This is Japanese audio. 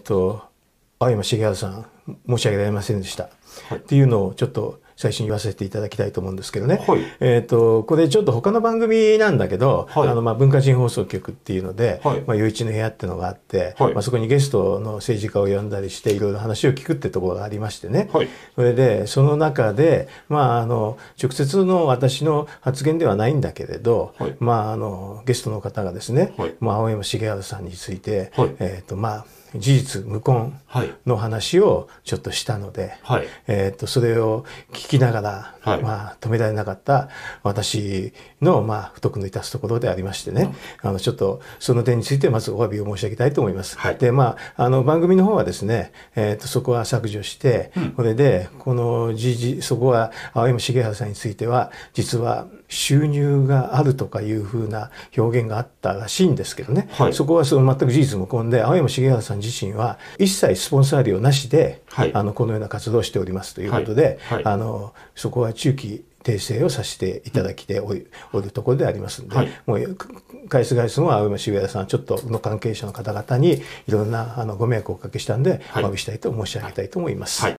と、青山茂治さん、申し訳ありませんでした、はい、っていうのをちょっと最初に言わせていただきたいと思うんですけどね、はい、えと、これちょっと他の番組なんだけど、文化人放送局っていうので「はい、余一の部屋」っていうのがあって、まあ、そこにゲストの政治家を呼んだりしていろいろ話を聞くってところがありましてね、それでその中で、まあ、あの直接の私の発言ではないんだけれど、ゲストの方がですね、まあ、青山茂春さんについて、えとまあ事実無根の話をちょっとしたので、はい、えっとそれを聞きながら、はい、まあ、止められなかった私の、まあ、不徳の致すところでありましてね、あのちょっとその点についてまずお詫びを申し上げたいと思います。はい、でまああの番組の方はですね、えー、っとそこは削除して、うん、これでこの時事そこは青山茂原さんについては実は収入があるとかいうふうな表現があったらしいんですけどね、そこはその全く事実無根で青山茂原さん自身は一切スポンサー料なしで、はい、あのこのような活動をしておりますということで、はいはい、あのそこは中期訂正をさせていただきておるうん、るところでありますので、はい、もう返す返すも青山渋谷さんちょっとの関係者の方々にいろんなあのご迷惑をおかけしたんで、はい、お詫びしたいと申し上げたいと思います。はい、